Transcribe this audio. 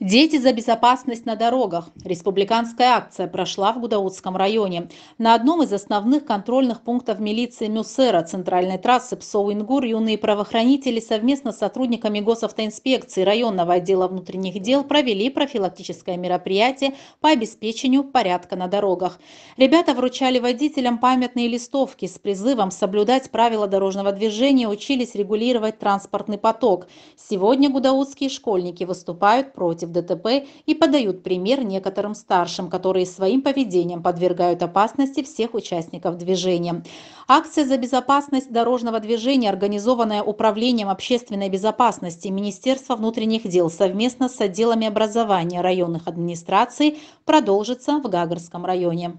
Дети за безопасность на дорогах. Республиканская акция прошла в Гудаутском районе. На одном из основных контрольных пунктов милиции Мюсера центральной трассы Псоу-Ингур юные правоохранители совместно с сотрудниками госавтоинспекции районного отдела внутренних дел провели профилактическое мероприятие по обеспечению порядка на дорогах. Ребята вручали водителям памятные листовки с призывом соблюдать правила дорожного движения, учились регулировать транспортный поток. Сегодня гудаутские школьники выступают против против ДТП и подают пример некоторым старшим, которые своим поведением подвергают опасности всех участников движения. Акция за безопасность дорожного движения, организованная Управлением общественной безопасности Министерства внутренних дел совместно с отделами образования районных администраций, продолжится в Гагарском районе.